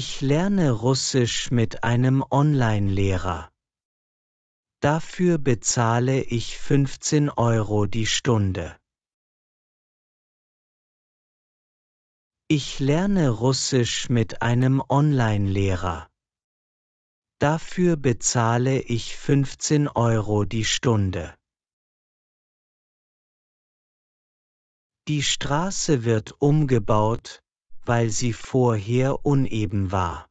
Ich lerne Russisch mit einem Online-Lehrer. Dafür bezahle ich 15 Euro die Stunde. Ich lerne Russisch mit einem Online-Lehrer. Dafür bezahle ich 15 Euro die Stunde. Die Straße wird umgebaut, weil sie vorher uneben war.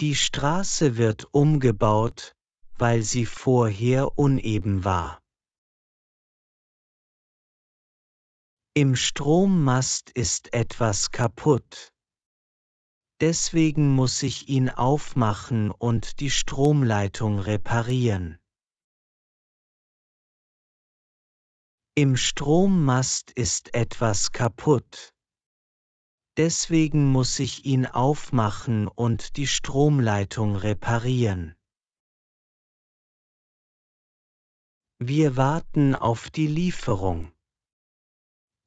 Die Straße wird umgebaut, weil sie vorher uneben war. Im Strommast ist etwas kaputt. Deswegen muss ich ihn aufmachen und die Stromleitung reparieren. Im Strommast ist etwas kaputt. Deswegen muss ich ihn aufmachen und die Stromleitung reparieren. Wir warten auf die Lieferung.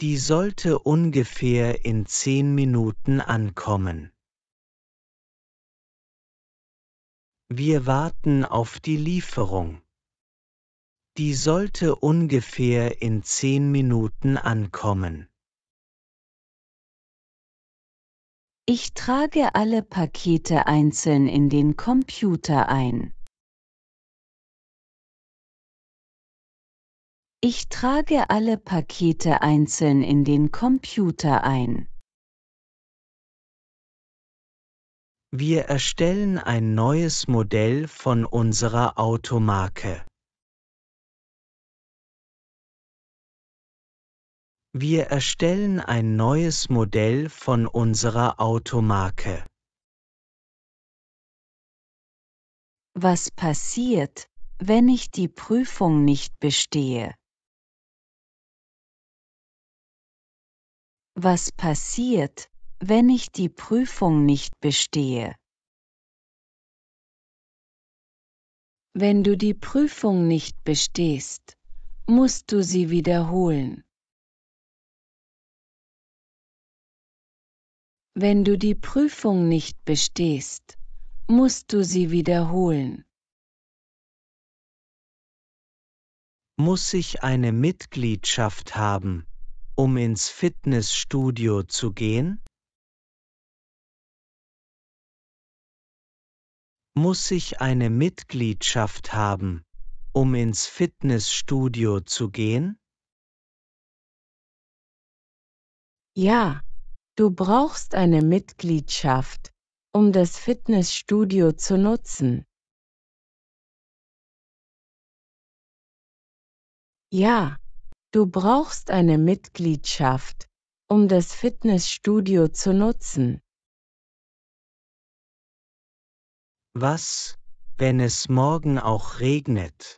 Die sollte ungefähr in zehn Minuten ankommen. Wir warten auf die Lieferung. Die sollte ungefähr in zehn Minuten ankommen. Ich trage alle Pakete einzeln in den Computer ein. Ich trage alle Pakete einzeln in den Computer ein. Wir erstellen ein neues Modell von unserer Automarke. Wir erstellen ein neues Modell von unserer Automarke. Was passiert, wenn ich die Prüfung nicht bestehe? Was passiert, wenn ich die Prüfung nicht bestehe? Wenn du die Prüfung nicht bestehst, musst du sie wiederholen. Wenn du die Prüfung nicht bestehst, musst du sie wiederholen. Muss ich eine Mitgliedschaft haben, um ins Fitnessstudio zu gehen? Muss ich eine Mitgliedschaft haben, um ins Fitnessstudio zu gehen? Ja, Du brauchst eine Mitgliedschaft, um das Fitnessstudio zu nutzen. Ja, du brauchst eine Mitgliedschaft, um das Fitnessstudio zu nutzen. Was, wenn es morgen auch regnet?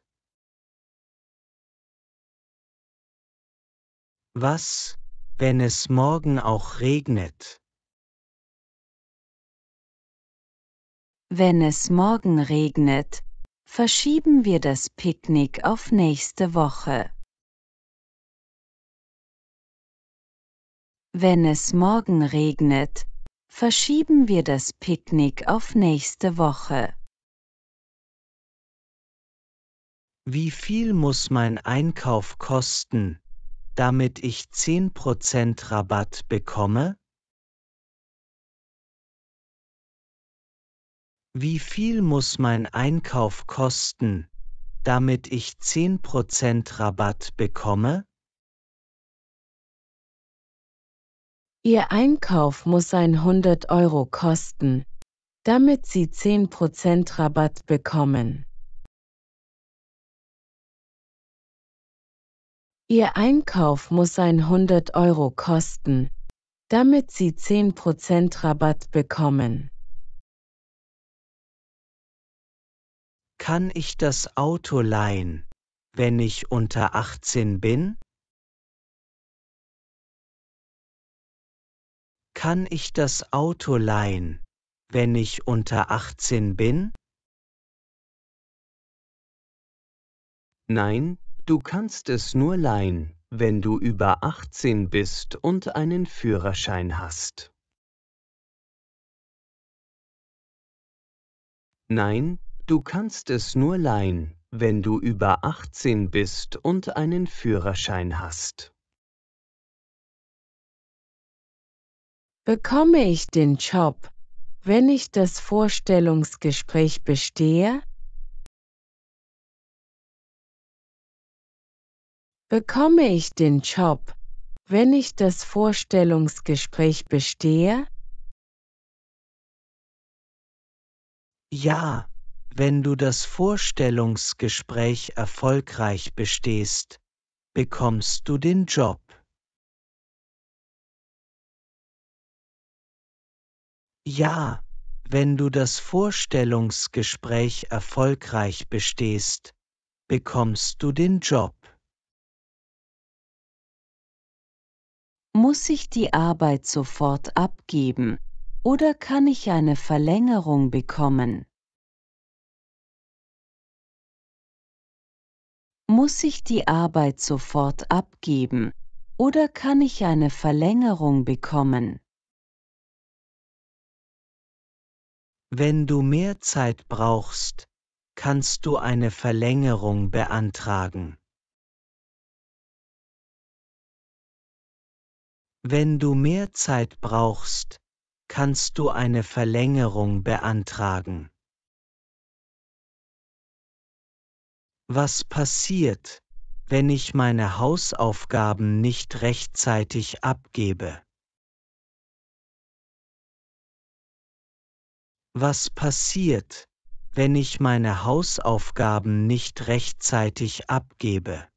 Was, wenn es morgen auch regnet. Wenn es morgen regnet, verschieben wir das Picknick auf nächste Woche. Wenn es morgen regnet, verschieben wir das Picknick auf nächste Woche. Wie viel muss mein Einkauf kosten? damit ich 10% Rabatt bekomme? Wie viel muss mein Einkauf kosten, damit ich 10% Rabatt bekomme? Ihr Einkauf muss 100 Euro kosten, damit Sie 10% Rabatt bekommen. Ihr Einkauf muss 100 Euro kosten, damit Sie 10% Rabatt bekommen. Kann ich das Auto leihen, wenn ich unter 18 bin? Kann ich das Auto leihen, wenn ich unter 18 bin? Nein, Du kannst es nur leihen, wenn du über 18 bist und einen Führerschein hast. Nein, du kannst es nur leihen, wenn du über 18 bist und einen Führerschein hast. Bekomme ich den Job, wenn ich das Vorstellungsgespräch bestehe? Bekomme ich den Job, wenn ich das Vorstellungsgespräch bestehe? Ja, wenn du das Vorstellungsgespräch erfolgreich bestehst, bekommst du den Job. Ja, wenn du das Vorstellungsgespräch erfolgreich bestehst, bekommst du den Job. Muss ich die Arbeit sofort abgeben oder kann ich eine Verlängerung bekommen? Muss ich die Arbeit sofort abgeben oder kann ich eine Verlängerung bekommen? Wenn du mehr Zeit brauchst, kannst du eine Verlängerung beantragen. Wenn du mehr Zeit brauchst, kannst du eine Verlängerung beantragen. Was passiert, wenn ich meine Hausaufgaben nicht rechtzeitig abgebe? Was passiert, wenn ich meine Hausaufgaben nicht rechtzeitig abgebe?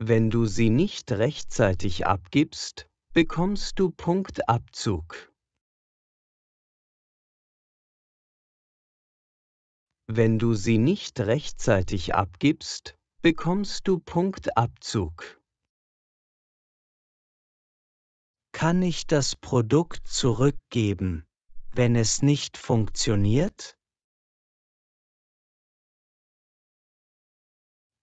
Wenn du sie nicht rechtzeitig abgibst, bekommst du Punktabzug. Wenn du sie nicht rechtzeitig abgibst, bekommst du Punktabzug. Kann ich das Produkt zurückgeben, wenn es nicht funktioniert?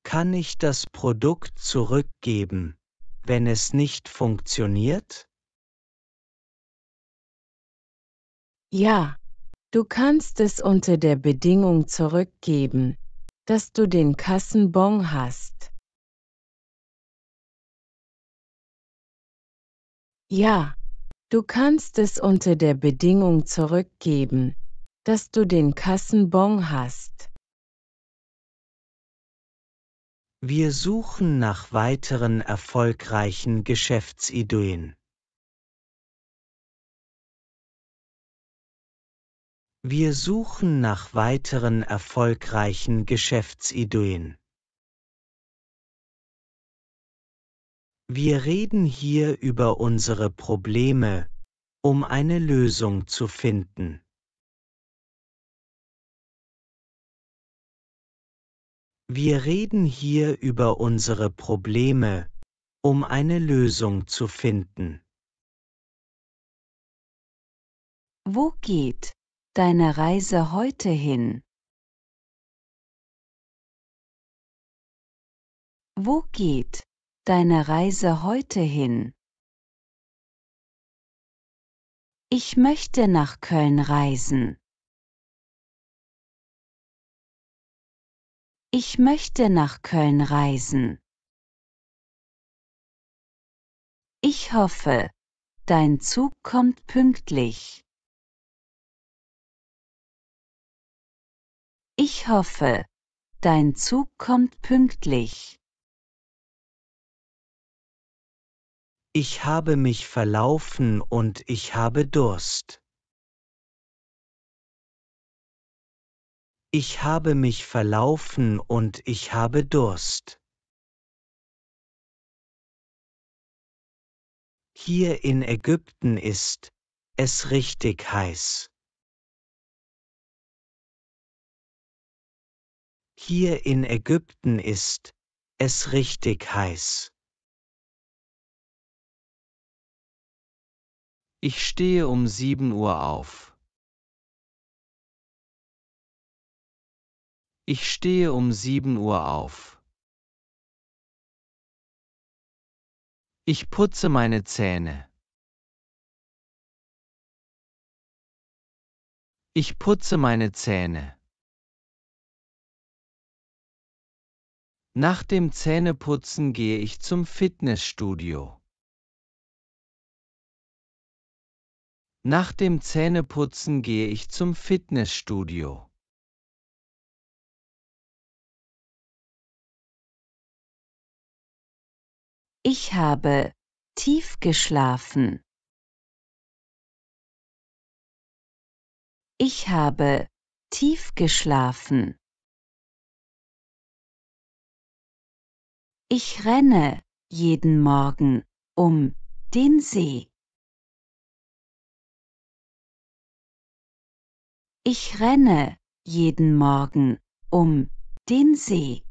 Kann ich das Produkt zurückgeben, wenn es nicht funktioniert? Ja, du kannst es unter der Bedingung zurückgeben, dass du den Kassenbon hast. Ja, du kannst es unter der Bedingung zurückgeben, dass du den Kassenbon hast. Wir suchen nach weiteren erfolgreichen Geschäftsideen. Wir suchen nach weiteren erfolgreichen Geschäftsideen. Wir reden hier über unsere Probleme, um eine Lösung zu finden. Wir reden hier über unsere Probleme, um eine Lösung zu finden. Wo geht deine Reise heute hin? Wo geht deine Reise heute hin? Ich möchte nach Köln reisen. Ich möchte nach Köln reisen. Ich hoffe, dein Zug kommt pünktlich. Ich hoffe, dein Zug kommt pünktlich. Ich habe mich verlaufen und ich habe Durst. Ich habe mich verlaufen und ich habe Durst. Hier in Ägypten ist es richtig heiß. Hier in Ägypten ist es richtig heiß. Ich stehe um sieben Uhr auf. Ich stehe um 7 Uhr auf. Ich putze meine Zähne. Ich putze meine Zähne. Nach dem Zähneputzen gehe ich zum Fitnessstudio. Nach dem Zähneputzen gehe ich zum Fitnessstudio. Ich habe tief geschlafen. Ich habe tief geschlafen. Ich renne jeden Morgen um den See. Ich renne jeden Morgen um den See.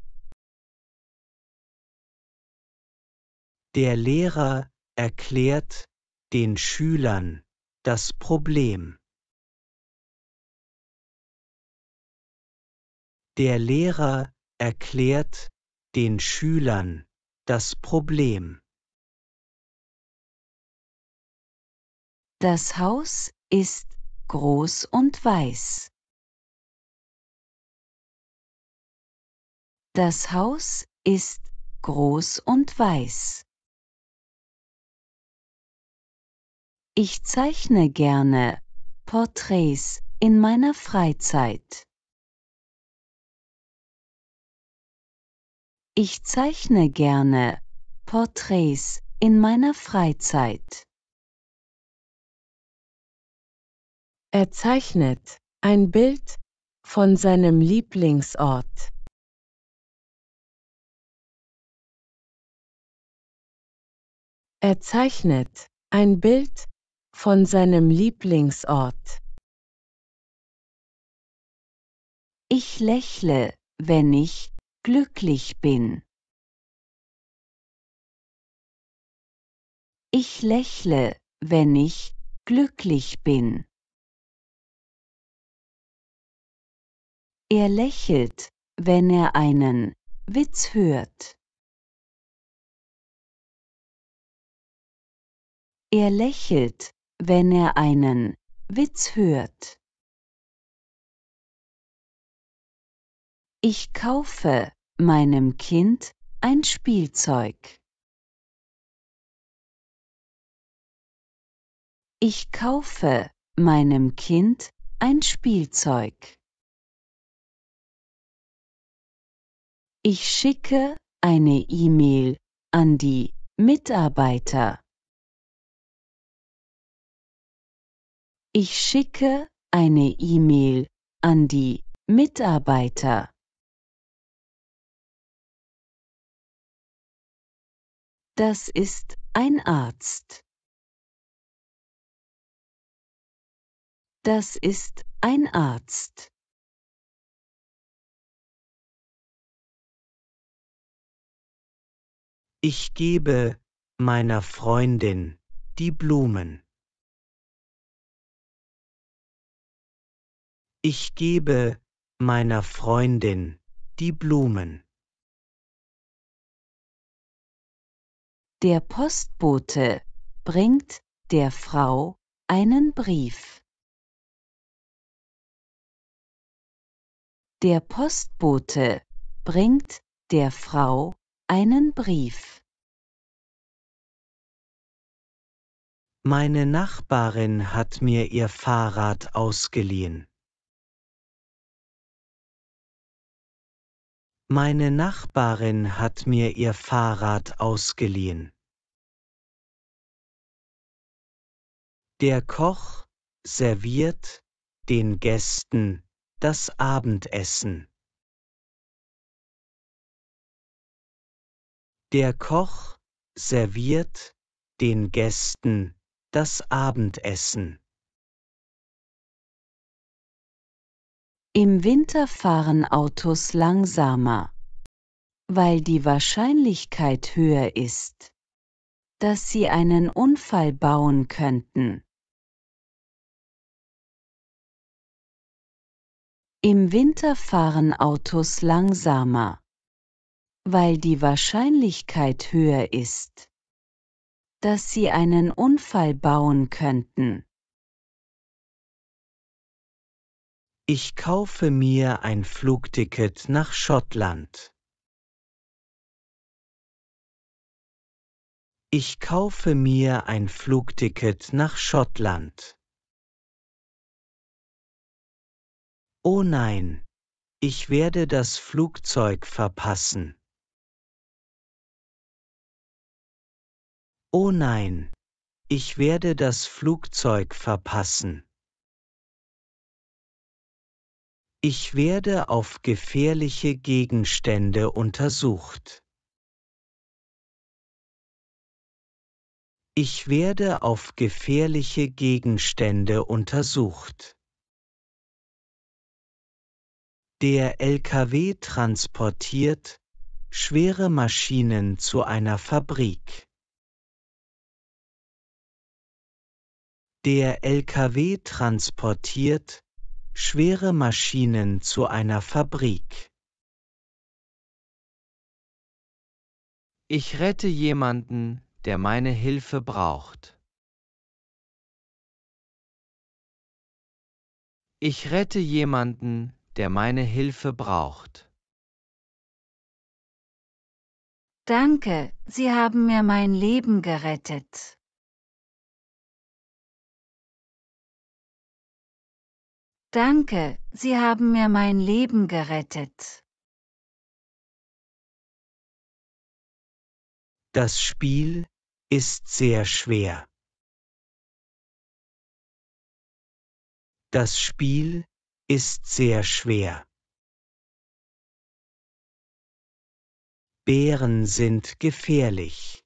Der Lehrer erklärt den Schülern das Problem. Der Lehrer erklärt den Schülern das Problem. Das Haus ist groß und weiß. Das Haus ist groß und weiß. Ich zeichne gerne Porträts in meiner Freizeit. Ich zeichne gerne Porträts in meiner Freizeit. Er zeichnet ein Bild von seinem Lieblingsort. Er zeichnet ein Bild von seinem Lieblingsort. Ich lächle, wenn ich glücklich bin. Ich lächle, wenn ich glücklich bin. Er lächelt, wenn er einen Witz hört. Er lächelt, wenn er einen Witz hört. Ich kaufe meinem Kind ein Spielzeug. Ich kaufe meinem Kind ein Spielzeug. Ich schicke eine E-Mail an die Mitarbeiter. Ich schicke eine E-Mail an die Mitarbeiter. Das ist ein Arzt. Das ist ein Arzt. Ich gebe meiner Freundin die Blumen. Ich gebe meiner Freundin die Blumen. Der Postbote bringt der Frau einen Brief. Der Postbote bringt der Frau einen Brief. Meine Nachbarin hat mir ihr Fahrrad ausgeliehen. Meine Nachbarin hat mir ihr Fahrrad ausgeliehen. Der Koch serviert den Gästen das Abendessen. Der Koch serviert den Gästen das Abendessen. Im Winter fahren Autos langsamer, weil die Wahrscheinlichkeit höher ist, dass sie einen Unfall bauen könnten. Im Winter fahren Autos langsamer, weil die Wahrscheinlichkeit höher ist, dass sie einen Unfall bauen könnten. Ich kaufe mir ein Flugticket nach Schottland. Ich kaufe mir ein Flugticket nach Schottland. Oh nein, ich werde das Flugzeug verpassen. Oh nein, ich werde das Flugzeug verpassen. Ich werde auf gefährliche Gegenstände untersucht. Ich werde auf gefährliche Gegenstände untersucht. Der LKW transportiert schwere Maschinen zu einer Fabrik. Der LKW transportiert schwere Maschinen zu einer Fabrik. Ich rette jemanden, der meine Hilfe braucht. Ich rette jemanden, der meine Hilfe braucht. Danke, Sie haben mir mein Leben gerettet. Danke, Sie haben mir mein Leben gerettet. Das Spiel ist sehr schwer. Das Spiel ist sehr schwer. Bären sind gefährlich.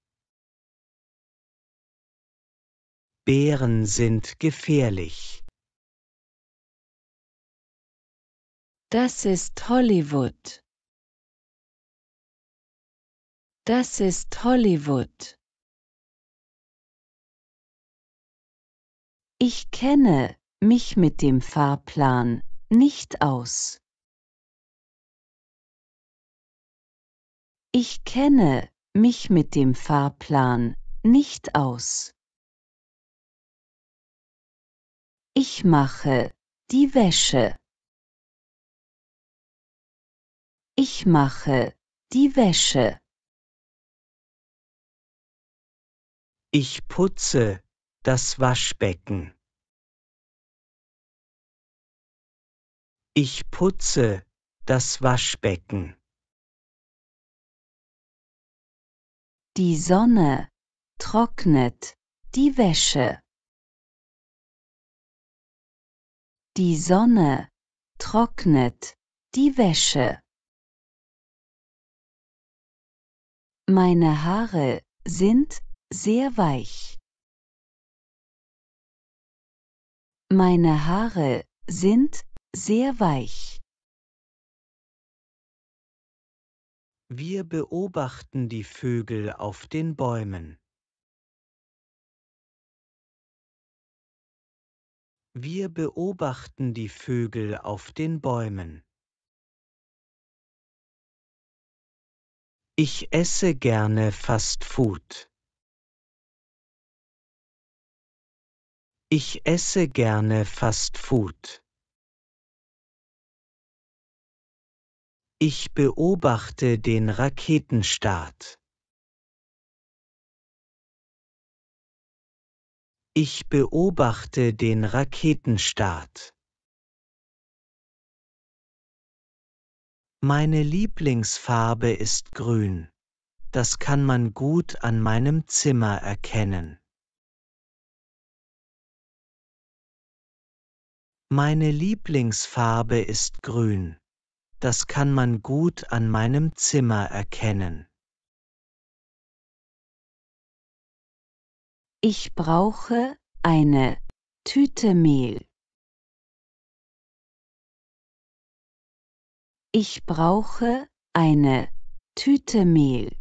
Bären sind gefährlich. Das ist Hollywood. Das ist Hollywood. Ich kenne mich mit dem Fahrplan nicht aus. Ich kenne mich mit dem Fahrplan nicht aus. Ich mache die Wäsche. Ich mache die Wäsche. Ich putze das Waschbecken. Ich putze das Waschbecken. Die Sonne trocknet die Wäsche. Die Sonne trocknet die Wäsche. Meine Haare sind sehr weich. Meine Haare sind sehr weich. Wir beobachten die Vögel auf den Bäumen. Wir beobachten die Vögel auf den Bäumen. Ich esse gerne Fast Food. Ich esse gerne Fast Food. Ich beobachte den Raketenstart. Ich beobachte den Raketenstart. Meine Lieblingsfarbe ist grün. Das kann man gut an meinem Zimmer erkennen. Meine Lieblingsfarbe ist grün. Das kann man gut an meinem Zimmer erkennen. Ich brauche eine Tüte Mehl. Ich brauche eine Tüte Mehl.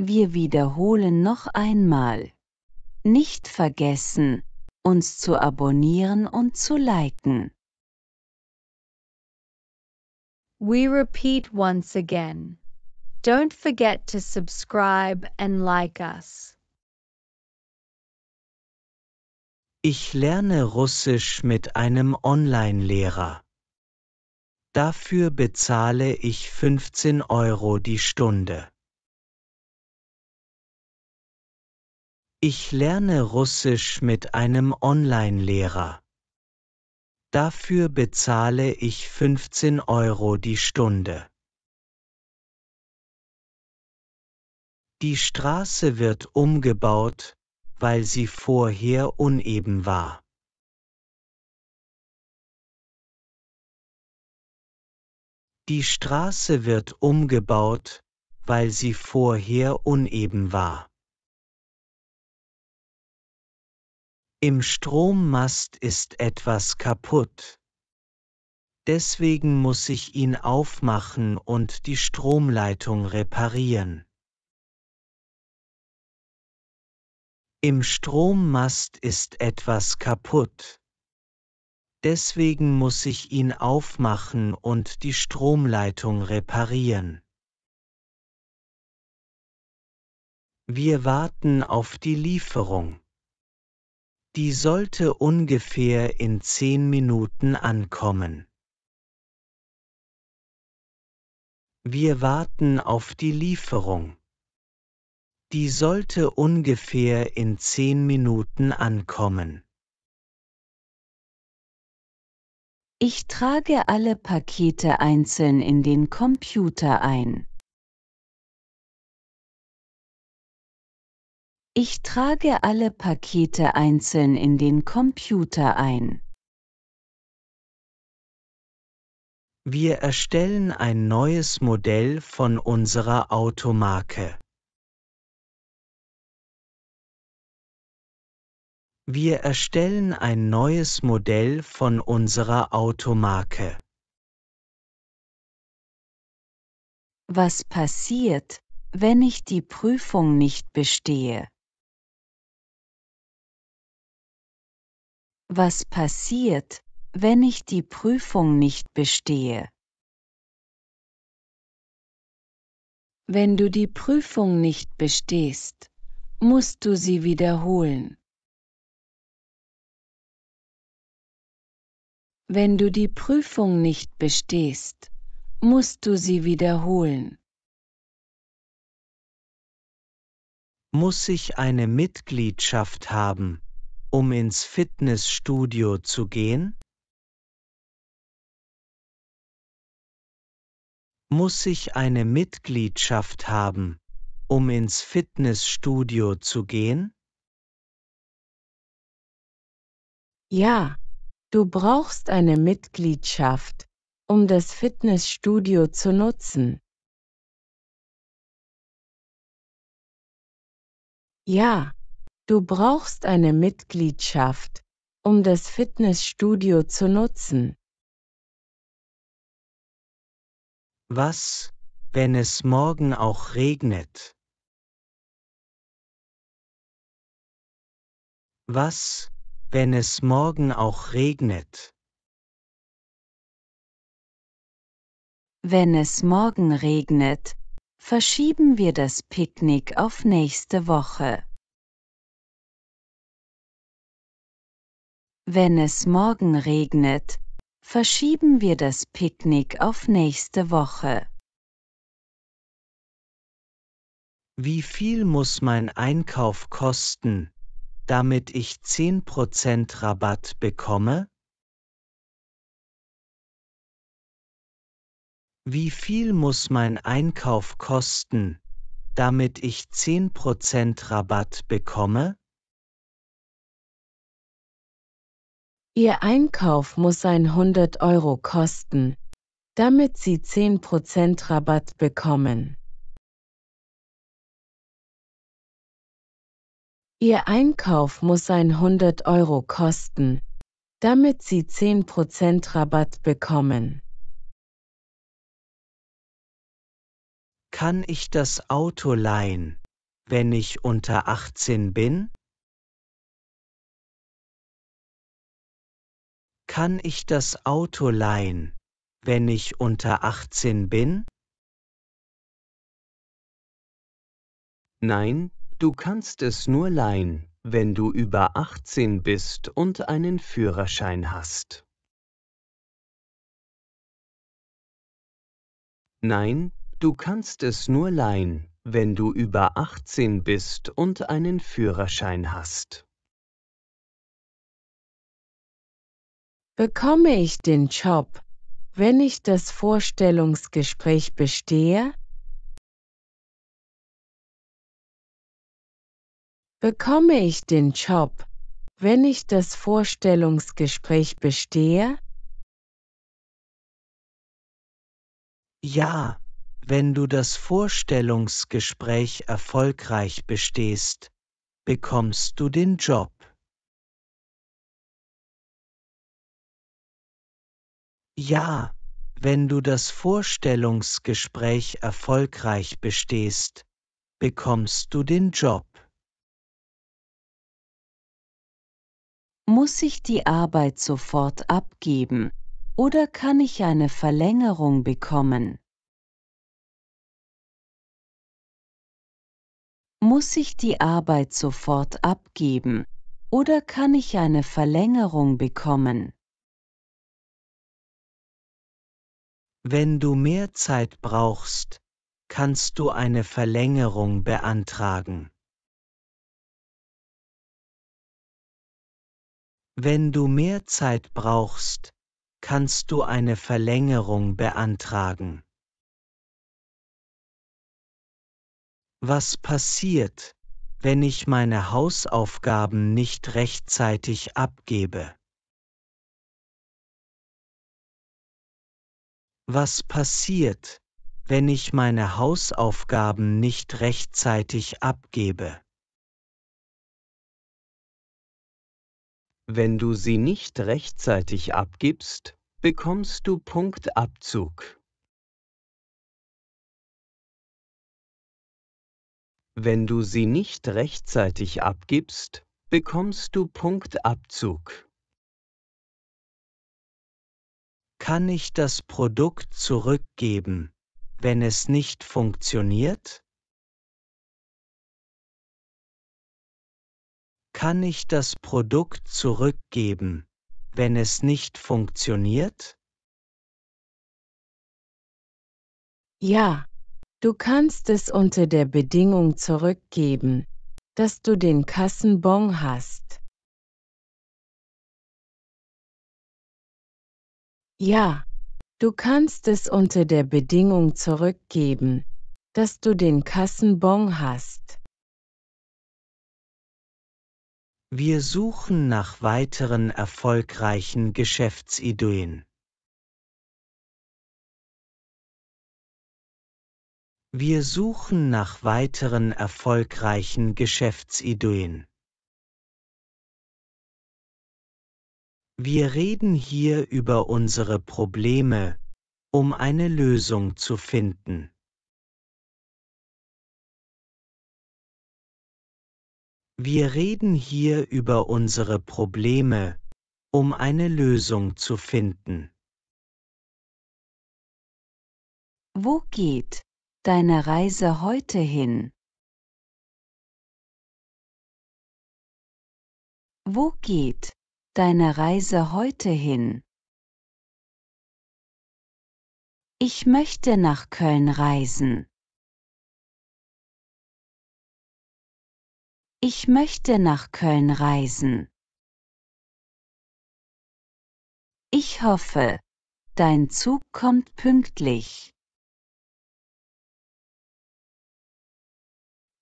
Wir wiederholen noch einmal. Nicht vergessen, uns zu abonnieren und zu liken. We repeat once again. Don't forget to subscribe and like us. Ich lerne Russisch mit einem Online-Lehrer. Dafür bezahle ich 15 Euro die Stunde. Ich lerne Russisch mit einem Online-Lehrer. Dafür bezahle ich 15 Euro die Stunde. Die Straße wird umgebaut, weil sie vorher uneben war. Die Straße wird umgebaut, weil sie vorher uneben war. Im Strommast ist etwas kaputt. Deswegen muss ich ihn aufmachen und die Stromleitung reparieren. Im Strommast ist etwas kaputt. Deswegen muss ich ihn aufmachen und die Stromleitung reparieren. Wir warten auf die Lieferung. Die sollte ungefähr in zehn Minuten ankommen. Wir warten auf die Lieferung. Die sollte ungefähr in zehn Minuten ankommen. Ich trage alle Pakete einzeln in den Computer ein. Ich trage alle Pakete einzeln in den Computer ein. Wir erstellen ein neues Modell von unserer Automarke. Wir erstellen ein neues Modell von unserer Automarke. Was passiert, wenn ich die Prüfung nicht bestehe? Was passiert, wenn ich die Prüfung nicht bestehe? Wenn du die Prüfung nicht bestehst, musst du sie wiederholen. Wenn du die Prüfung nicht bestehst, musst du sie wiederholen. Muss ich eine Mitgliedschaft haben, um ins Fitnessstudio zu gehen? Muss ich eine Mitgliedschaft haben, um ins Fitnessstudio zu gehen? Ja. Du brauchst eine Mitgliedschaft, um das Fitnessstudio zu nutzen. Ja, du brauchst eine Mitgliedschaft, um das Fitnessstudio zu nutzen. Was, wenn es morgen auch regnet? Was, wenn es morgen auch regnet. Wenn es morgen regnet, verschieben wir das Picknick auf nächste Woche. Wenn es morgen regnet, verschieben wir das Picknick auf nächste Woche. Wie viel muss mein Einkauf kosten? damit ich 10% Rabatt bekomme? Wie viel muss mein Einkauf kosten, damit ich 10% Rabatt bekomme? Ihr Einkauf muss 100 Euro kosten, damit Sie 10% Rabatt bekommen. Ihr Einkauf muss 100 Euro kosten, damit Sie 10% Rabatt bekommen. Kann ich das Auto leihen, wenn ich unter 18 bin? Kann ich das Auto leihen, wenn ich unter 18 bin? Nein, Du kannst es nur leihen, wenn du über 18 bist und einen Führerschein hast. Nein, du kannst es nur leihen, wenn du über 18 bist und einen Führerschein hast. Bekomme ich den Job, wenn ich das Vorstellungsgespräch bestehe? Bekomme ich den Job, wenn ich das Vorstellungsgespräch bestehe? Ja, wenn du das Vorstellungsgespräch erfolgreich bestehst, bekommst du den Job. Ja, wenn du das Vorstellungsgespräch erfolgreich bestehst, bekommst du den Job. Muss ich die Arbeit sofort abgeben oder kann ich eine Verlängerung bekommen? Muss ich die Arbeit sofort abgeben oder kann ich eine Verlängerung bekommen? Wenn du mehr Zeit brauchst, kannst du eine Verlängerung beantragen. Wenn du mehr Zeit brauchst, kannst du eine Verlängerung beantragen. Was passiert, wenn ich meine Hausaufgaben nicht rechtzeitig abgebe? Was passiert, wenn ich meine Hausaufgaben nicht rechtzeitig abgebe? Wenn du sie nicht rechtzeitig abgibst, bekommst du Punktabzug. Wenn du sie nicht rechtzeitig abgibst, bekommst du Punktabzug. Kann ich das Produkt zurückgeben, wenn es nicht funktioniert? Kann ich das Produkt zurückgeben, wenn es nicht funktioniert? Ja, du kannst es unter der Bedingung zurückgeben, dass du den Kassenbon hast. Ja, du kannst es unter der Bedingung zurückgeben, dass du den Kassenbon hast. Wir suchen nach weiteren erfolgreichen Geschäftsideen. Wir suchen nach weiteren erfolgreichen Geschäftsideen. Wir reden hier über unsere Probleme, um eine Lösung zu finden. Wir reden hier über unsere Probleme, um eine Lösung zu finden. Wo geht deine Reise heute hin? Wo geht deine Reise heute hin? Ich möchte nach Köln reisen. Ich möchte nach Köln reisen. Ich hoffe, dein Zug kommt pünktlich.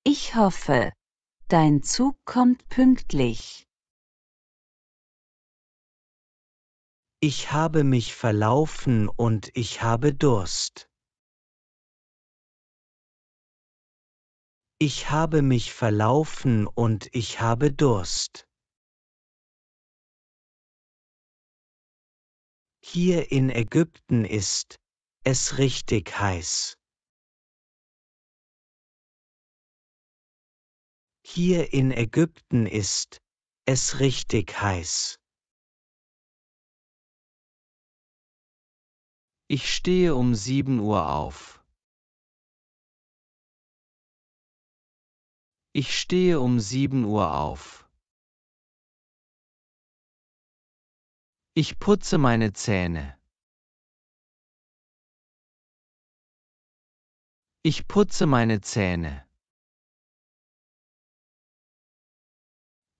Ich hoffe, dein Zug kommt pünktlich. Ich habe mich verlaufen und ich habe Durst. Ich habe mich verlaufen und ich habe Durst. Hier in Ägypten ist es richtig heiß. Hier in Ägypten ist es richtig heiß. Ich stehe um sieben Uhr auf. Ich stehe um 7 Uhr auf. Ich putze meine Zähne. Ich putze meine Zähne.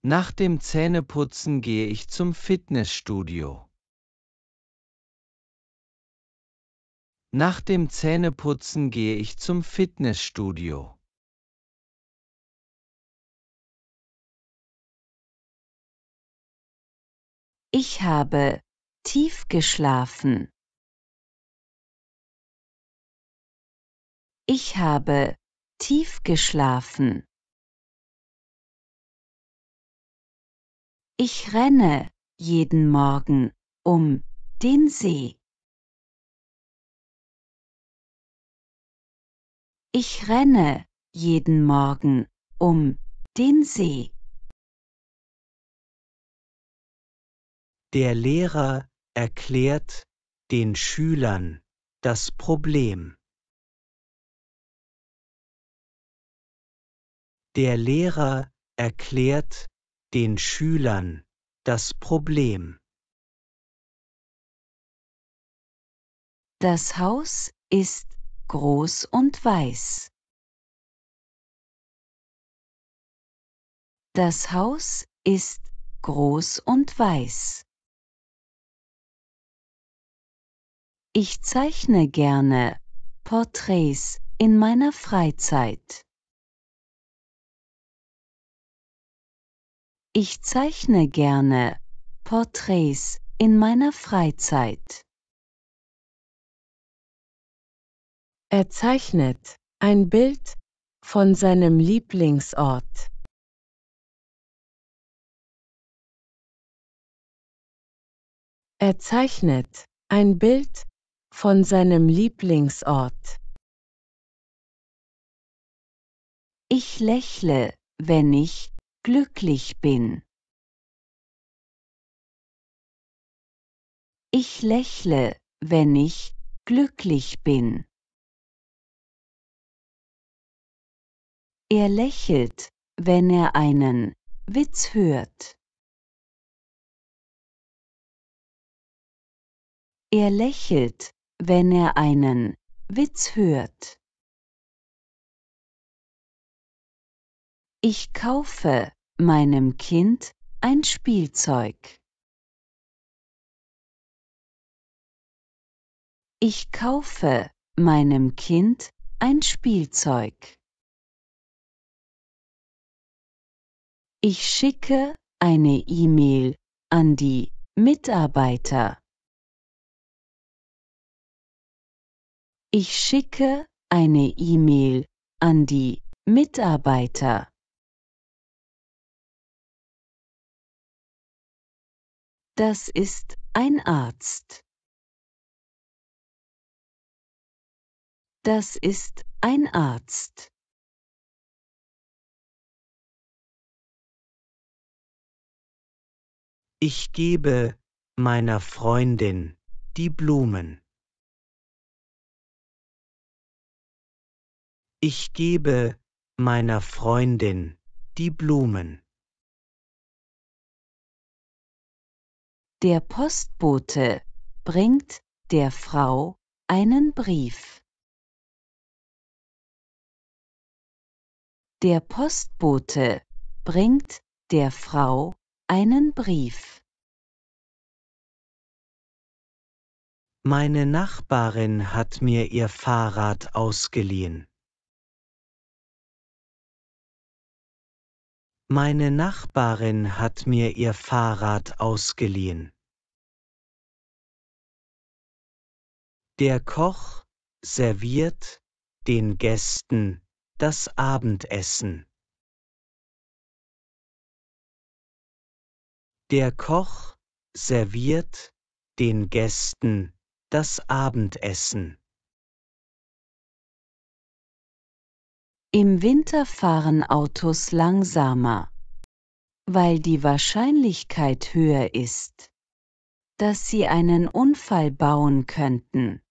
Nach dem Zähneputzen gehe ich zum Fitnessstudio. Nach dem Zähneputzen gehe ich zum Fitnessstudio. Ich habe tief geschlafen. Ich habe tief geschlafen. Ich renne jeden Morgen um den See. Ich renne jeden Morgen um den See. Der Lehrer erklärt den Schülern das Problem. Der Lehrer erklärt den Schülern das Problem. Das Haus ist groß und weiß. Das Haus ist groß und weiß. Ich zeichne gerne Porträts in meiner Freizeit. Ich zeichne gerne Porträts in meiner Freizeit. Er zeichnet ein Bild von seinem Lieblingsort. Er zeichnet ein Bild von seinem Lieblingsort. Ich lächle, wenn ich glücklich bin. Ich lächle, wenn ich glücklich bin. Er lächelt, wenn er einen Witz hört. Er lächelt, wenn er einen Witz hört. Ich kaufe meinem Kind ein Spielzeug. Ich kaufe meinem Kind ein Spielzeug. Ich schicke eine E-Mail an die Mitarbeiter. Ich schicke eine E-Mail an die Mitarbeiter. Das ist ein Arzt. Das ist ein Arzt. Ich gebe meiner Freundin die Blumen. Ich gebe meiner Freundin die Blumen. Der Postbote bringt der Frau einen Brief. Der Postbote bringt der Frau einen Brief. Meine Nachbarin hat mir ihr Fahrrad ausgeliehen. Meine Nachbarin hat mir ihr Fahrrad ausgeliehen. Der Koch serviert den Gästen das Abendessen. Der Koch serviert den Gästen das Abendessen. Im Winter fahren Autos langsamer, weil die Wahrscheinlichkeit höher ist, dass sie einen Unfall bauen könnten.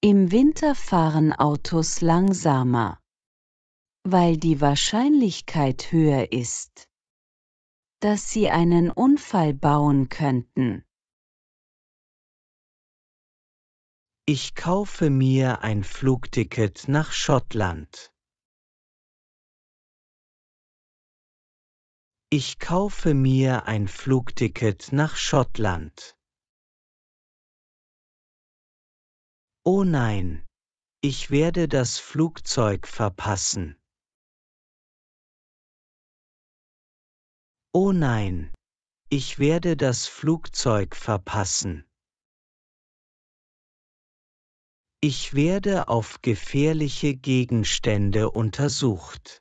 Im Winter fahren Autos langsamer, weil die Wahrscheinlichkeit höher ist, dass sie einen Unfall bauen könnten. Ich kaufe mir ein Flugticket nach Schottland. Ich kaufe mir ein Flugticket nach Schottland. Oh nein, ich werde das Flugzeug verpassen. Oh nein, ich werde das Flugzeug verpassen. Ich werde auf gefährliche Gegenstände untersucht.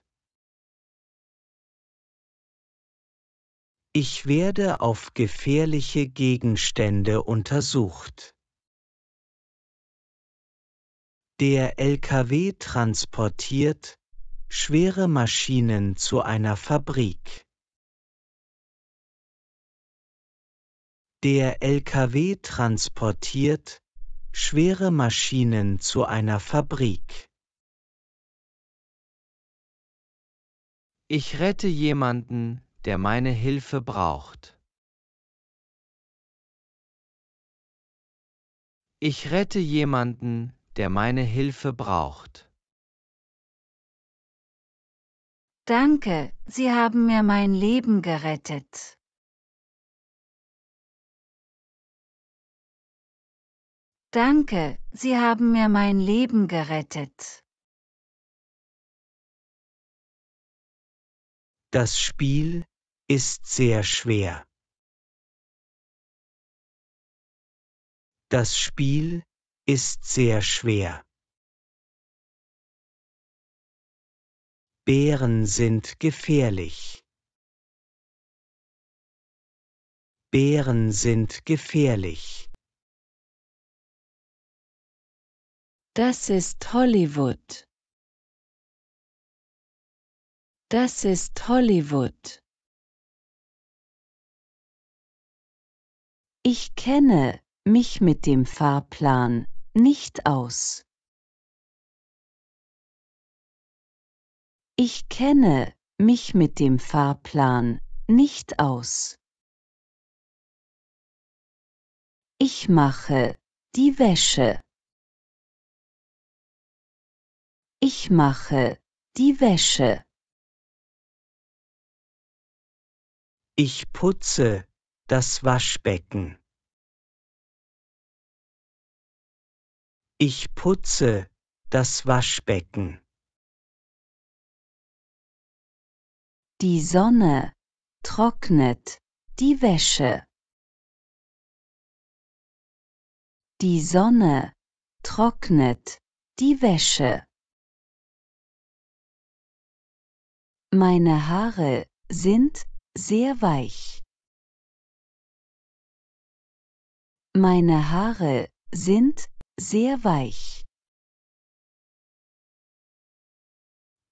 Ich werde auf gefährliche Gegenstände untersucht. Der LKW transportiert schwere Maschinen zu einer Fabrik. Der LKW transportiert schwere Maschinen zu einer Fabrik. Ich rette jemanden, der meine Hilfe braucht. Ich rette jemanden, der meine Hilfe braucht. Danke, Sie haben mir mein Leben gerettet. Danke, Sie haben mir mein Leben gerettet. Das Spiel ist sehr schwer. Das Spiel ist sehr schwer. Bären sind gefährlich. Bären sind gefährlich. Das ist Hollywood. Das ist Hollywood. Ich kenne mich mit dem Fahrplan nicht aus. Ich kenne mich mit dem Fahrplan nicht aus. Ich mache die Wäsche. Ich mache die Wäsche. Ich putze das Waschbecken. Ich putze das Waschbecken. Die Sonne trocknet die Wäsche. Die Sonne trocknet die Wäsche. Meine Haare sind sehr weich. Meine Haare sind sehr weich.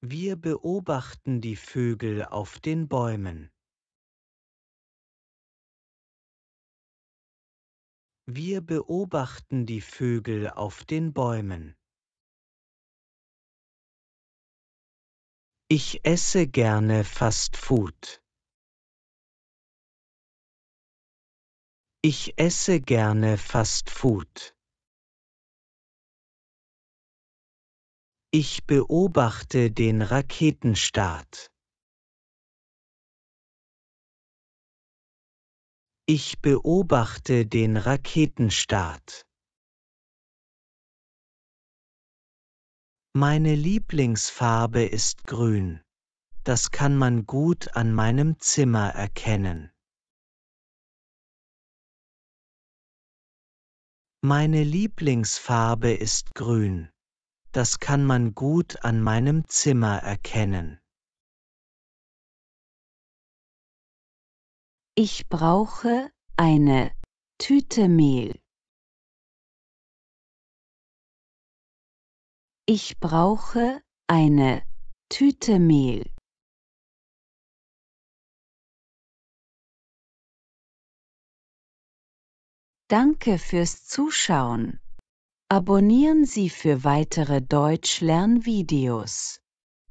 Wir beobachten die Vögel auf den Bäumen. Wir beobachten die Vögel auf den Bäumen. Ich esse gerne Fast Food. Ich esse gerne Fast Food. Ich beobachte den Raketenstart. Ich beobachte den Raketenstart. Meine Lieblingsfarbe ist grün. Das kann man gut an meinem Zimmer erkennen. Meine Lieblingsfarbe ist grün. Das kann man gut an meinem Zimmer erkennen. Ich brauche eine Tüte Mehl. Ich brauche eine Tüte Mehl. Danke fürs Zuschauen. Abonnieren Sie für weitere Deutsch-Lernvideos.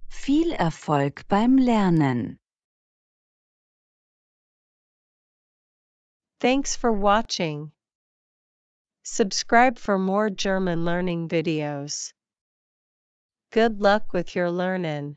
Viel Erfolg beim Lernen. Thanks for watching. Subscribe for more German learning videos. good luck with your learnin',